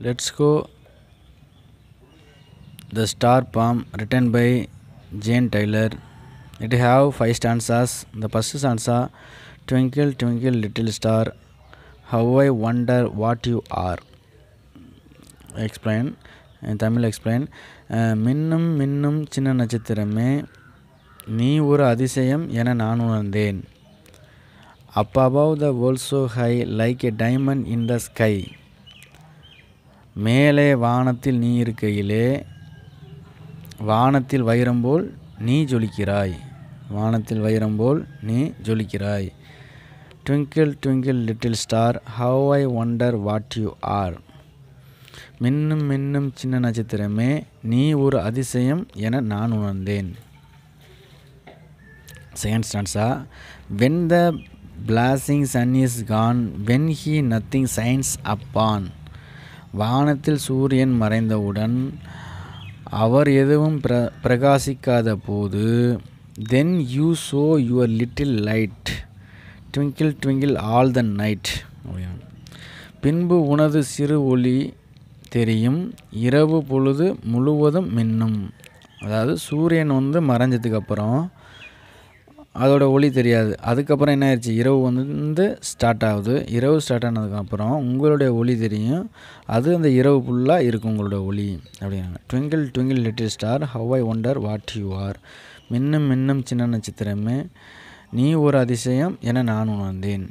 Let's go the star poem written by Jane Tyler. It have five stanzas. The first stanza Twinkle twinkle little star how I wonder what you are. Explain in Tamil explain மின்னும் மின்னும் சின்ன நட்சத்திரமே நீ ஒரு அதிசயம் என நான் உணர்ந்தேன் up above the world so high like a diamond in the sky மேலே வானத்தில் நீ இருக்கையிலே வானத்தில் வைரம் போல் நீ ஜொலிக்கிறாய் வானத்தில் வைரம் போல் நீ ஜொலிக்கிறாய் twinkle twinkle little star how I wonder what you are மின்னும் மின்னும் சின்ன நட்சத்திரமே நீ ஒரு அதிசயம் என நான் உணர்ந்தேன் second stanza when the blazing sun is gone when he nothing shines upon வானத்தில் சூரியன் மறைந்தவுடன் அவர் எதுவும் பிர பிரகாசிக்காத போது then you show your little light twinkle twinkle all the night பின்பு உனது சிறு ஒளி தெரியும் இரவு பொழுது முழுவதும் மின்னும் அதாவது சூரியன் வந்து மறைஞ்சதுக்கப்புறம் அதோட ஒளி தெரியாது அதுக்கப்புறம் என்ன ஆயிடுச்சு இரவு வந்து ஸ்டார்ட் ஆகுது இரவு ஸ்டார்ட் ஆனதுக்கப்புறம் உங்களுடைய ஒளி தெரியும் அது அந்த இரவு ஃபுல்லாக இருக்கும் உங்களோட ஒளி அப்படின்னாங்க twinkle twinkle little star how I wonder what you are மின்னும் மின்னும் சின்ன நட்சத்திரமே நீ ஒரு அதிசயம் என நான் உணர்ந்தேன்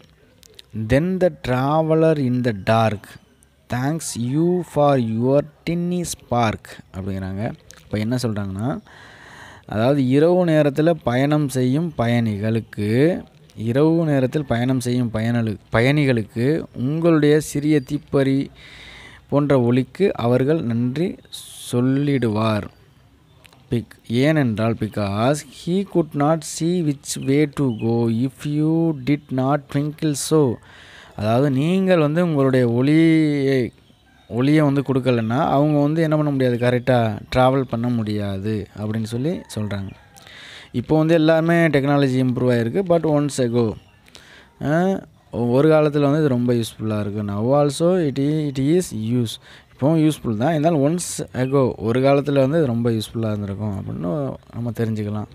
then the traveller in the dark thanks you for your tiny spark அப்படிங்கிறாங்க இப்போ என்ன சொல்கிறாங்கன்னா அதாவது இரவு நேரத்தில் பயணம் செய்யும் பயணிகளுக்கு இரவு நேரத்தில் பயணம் செய்யும் பயணலு பயணிகளுக்கு உங்களுடைய சிறிய தீப்பறி போன்ற ஒளிக்கு அவர்கள் நன்றி சொல்லிடுவார் பிக் ஏனென்றால் because he could not see which way to go if you did not twinkle so அதாவது நீங்கள் வந்து உங்களுடைய ஒளியை ஒளியை வந்து கொடுக்கலன்னா அவங்க வந்து என்ன பண்ண முடியாது கரெக்டாக ட்ராவல் பண்ண முடியாது அப்படின்னு சொல்லி சொல்கிறாங்க இப்போ வந்து எல்லாமே டெக்னாலஜி இம்ப்ரூவ் ஆகிருக்கு பட் ஒன்ஸ் எகோ ஒரு காலத்தில் வந்து இது ரொம்ப யூஸ்ஃபுல்லாக இருக்குது now also it it is use இப்போவும் யூஸ்ஃபுல் தான் இருந்தாலும் ஒன்ஸ் எகோ ஒரு காலத்தில் வந்து இது ரொம்ப யூஸ்ஃபுல்லாக இருந்திருக்கும் அப்படின்னு நம்ம தெரிஞ்சுக்கலாம்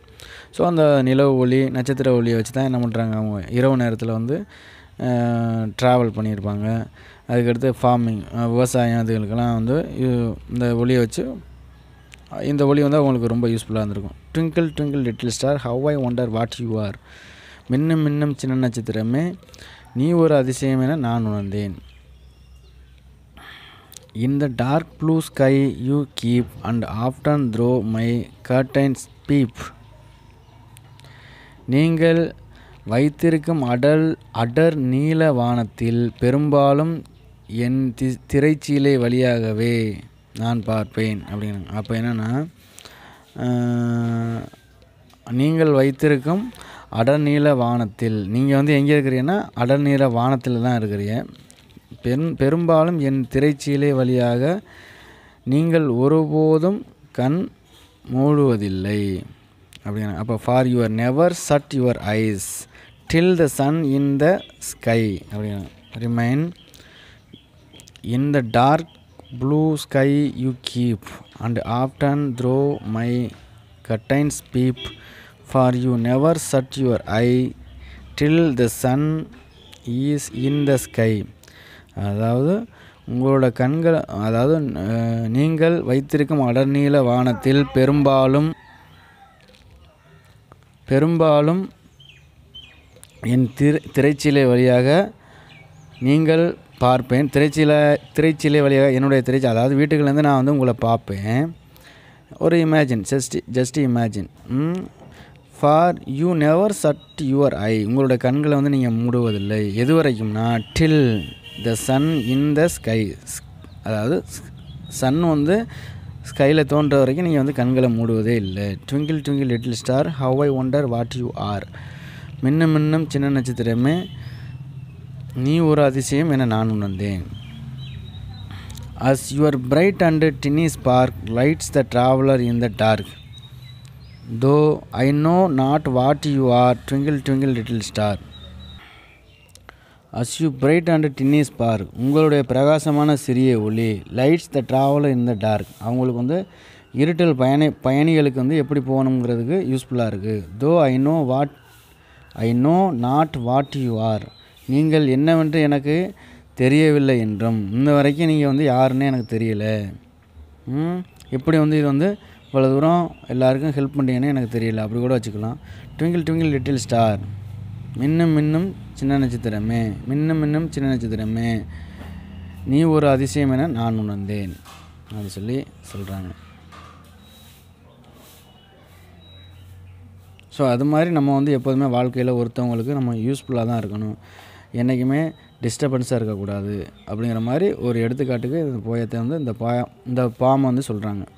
ஸோ அந்த நிலவு ஒளி நட்சத்திர ஒளியை வச்சு தான் என்ன பண்ணுறாங்க அவங்க இரவு நேரத்தில் வந்து ட்ராவல் பண்ணியிருப்பாங்க அதுக்கடுத்து ஃபார்மிங் விவசாயம் அதுகளுக்கெல்லாம் வந்து இந்த ஒளியை வச்சு இந்த ஒளி வந்து அவங்களுக்கு ரொம்ப யூஸ்ஃபுல்லாக இருந்திருக்கும் twinkle twinkle little star how I wonder what you are மின்னும் மின்னும் சின்ன நட்சத்திரமே நீ ஒரு அதிசயம் என நான் உணர்ந்தேன் இந்த dark blue sky you keep and often through my curtains peep நீங்கள் வைத்திருக்கும் அடல் அடர் நீல வானத்தில் பெரும்பாலும் என் தி திரைச்சீலை வழியாகவே நான் பார்ப்பேன் அப்படிங்கிறாங்க அப்போ என்னென்னா நீங்கள் வைத்திருக்கும் அடர்நீல வானத்தில் நீங்கள் வந்து எங்கே இருக்கிறீங்கன்னா அடர்நீல வானத்தில் தான் இருக்கிறீங்க பெரும் பெரும்பாலும் என் திரைச்சீலை வழியாக நீங்கள் ஒருபோதும் கண் மூடுவதில்லை அப்படின்னா அப்போ for your never shut your eyes till the sun in the sky அப்படின்னா remain in the dark blue sky you keep and often through my curtains peep for you never shut your eye till the sun is in the sky அதாவது உங்களோட கண்கள் அதாவது நீங்கள் வைத்திருக்கும் அடர்நீள வானத்தில் பெரும்பாலும் பெரும்பாலும் என் திரு திரைச்சீலை வழியாக நீங்கள் பார்ப்பேன் திரைச்சில திரைச்சீலை வழியாக என்னுடைய திரைச்சி அதாவது வீட்டுக்குள்ளேருந்து நான் வந்து உங்களை பார்ப்பேன் ஒரு imagine just just imagine for you never shut your eye உங்களுடைய கண்களை வந்து நீங்கள் மூடுவதில்லை எது வரைக்கும்னா till the sun in the sky அதாவது சன் வந்து ஸ்கையில் தோன்ற வரைக்கும் நீங்கள் வந்து கண்களை மூடுவதே இல்லை twinkle twinkle little star how I wonder what you are மின்ன மின்னம் சின்ன நட்சத்திரமே நீ ஒரு அதிசயம் என நான் உணர்ந்தேன் as your bright and tiny spark lights the traveller in the dark though I know not what you are twinkle twinkle little star as you bright and tiny spark உங்களுடைய பிரகாசமான சிறிய ஒளி lights the traveller in the dark அவங்களுக்கு வந்து இருட்டல் பயணி பயணிகளுக்கு வந்து எப்படி போகணுங்கிறதுக்கு யூஸ்ஃபுல்லாக இருக்குது though I know what I know not what you are நீங்கள் என்னவென்று எனக்கு தெரியவில்லை என்றும் இந்த வரைக்கும் நீங்கள் வந்து யாருன்னு எனக்கு தெரியலை இப்படி வந்து இது வந்து இவ்வளோ தூரம் எல்லாருக்கும் ஹெல்ப் பண்ணுறீங்கன்னு எனக்கு தெரியல அப்படி கூட வச்சுக்கலாம் ட்விங்கிள் ட்விங்கிள் லிட்டில் ஸ்டார் மின்னும் மின்னும் சின்ன நட்சத்திரமே மின்னும் மின்னும் சின்ன நட்சத்திரமே நீ ஒரு அதிசயம் என நான் உணர்ந்தேன் அப்படின்னு சொல்லி சொல்கிறாங்க ஸோ அது மாதிரி நம்ம வந்து எப்போதுமே வாழ்க்கையில் ஒருத்தவங்களுக்கு நம்ம யூஸ்ஃபுல்லாக தான் இருக்கணும் என்றைக்குமே டிஸ்டர்பன்ஸாக இருக்கக்கூடாது அப்படிங்கிற மாதிரி ஒரு எடுத்துக்காட்டுக்கு இந்த போயத்தை வந்து இந்த பா இந்த பாம் வந்து சொல்கிறாங்க